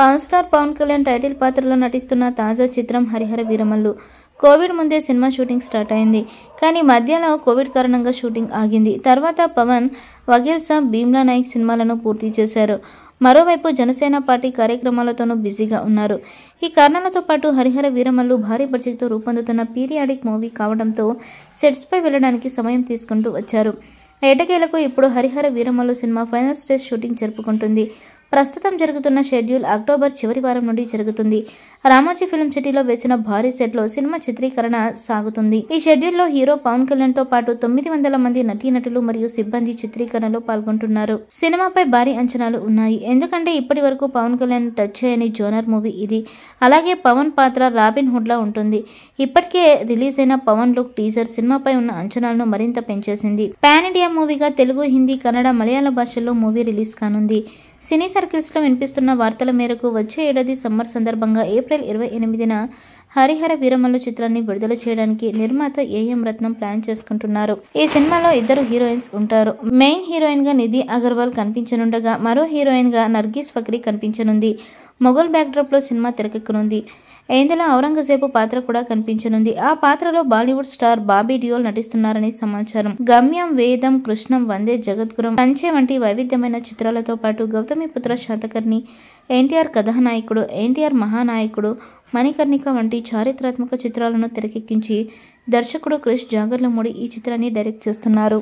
Pawan star Pawan Kalyan title పాత్రలో నటిస్తున్న తాజా చిత్రం హరిహర వీరమల్లు కోవిడ్ ముందే సినిమా షూటింగ్ స్టార్ట్ అయింది కానీ మధ్యలో కోవిడ్ కారణంగా షూటింగ్ ఆగింది తర్వాత పవన్ సాబ్ భీమ్లా నాయక్ సినిమాలను పూర్తి చేశారు మరోవైపు జనసేన పార్టీ కార్యక్రమాలతోనూ బిజీగా ఉన్నారు ఈ కారణాలతో పాటు హరిహర వీరమల్లు భారీ బడ్జెట్తో రూపొందుతున్న పీరియాడిక్ మూవీ కావడంతో సెట్స్పై వెళ్ళడానికి సమయం తీసుకుంటూ వచ్చారు ఏటకేలకు ఇప్పుడు Harihara Veeramallu cinema final stage shooting జరుపుకుంటుంది ప్రస్తుతం జరుగుతున్న షెడ్యూల్ అక్టోబర్ చివరి వారం నుండి జరుగుతుంది రామోజీ ఫిలిం సిటీలో వేసిన భారీ సెట్లో సినిమా చిత్రీకరణ సాగుతుంది ఈ షెడ్యూల్లో హీరో పవన్ కళ్యాణ్ తో పాటు తొమ్మిది వందల మంది నటీనటులు మరియు సిబ్బంది చిత్రీకరణలో పాల్గొంటున్నారు సినిమాపై భారీ అంచనాలు ఉన్నాయి ఎందుకంటే ఇప్పటి వరకు పవన్ కళ్యాణ్ టచ్ అయ్యని జోనర్ మూవీ ఇది అలాగే పవన్ పాత్ర రాబిన్ హుడ్ లా ఉంటుంది ఇప్పటికే రిలీజ్ అయిన పవన్ లుక్ టీజర్ సినిమాపై ఉన్న అంచనాలను మరింత పెంచేసింది పాన్ ఇండియా మూవీగా తెలుగు హిందీ కన్నడ మలయాళ భాషల్లో మూవీ రిలీజ్ కానుంది సినీ సర్కిల్స్లో వినిపిస్తున్న వార్తల మేరకు వచ్చే ఏడాది సమ్మర్ సందర్భంగా ఏప్రిల్ ఇరవై ఎనిమిదిన హరిహర వీరమల్లు చిత్రాన్ని విడుదల చేయడానికి నిర్మాత ఏఎం రత్నం ప్లాన్ చేసుకుంటున్నారు ఈ సినిమాలో ఇద్దరు హీరోయిన్స్ ఉంటారు మెయిన్ హీరోయిన్ గా నిధి అగర్వాల్ కనిపించనుండగా మరో హీరోయిన్ గా నర్గీస్ ఫక్రీ కనిపించనుంది మొఘల్ బ్యాక్డ్రాప్ లో సినిమా తెరకెక్కనుంది ఇందులో ఔరంగజేబు పాత్ర కూడా కనిపించనుంది ఆ పాత్రలో బాలీవుడ్ స్టార్ బాబీ డియోల్ నటిస్తున్నారని సమాచారం గమ్యం వేదం కృష్ణం వందే జగద్గురం కంచె వంటి వైవిధ్యమైన చిత్రాలతో పాటు గౌతమి పుత్ర శాతకర్ణి ఎన్టీఆర్ కథానాయకుడు ఎన్టీఆర్ మహానాయకుడు మణికర్ణిక వంటి చారిత్రాత్మక చిత్రాలను తెరకెక్కించి దర్శకుడు క్రిష్ జాగర్లమూడి ఈ చిత్రాన్ని డైరెక్ట్ చేస్తున్నారు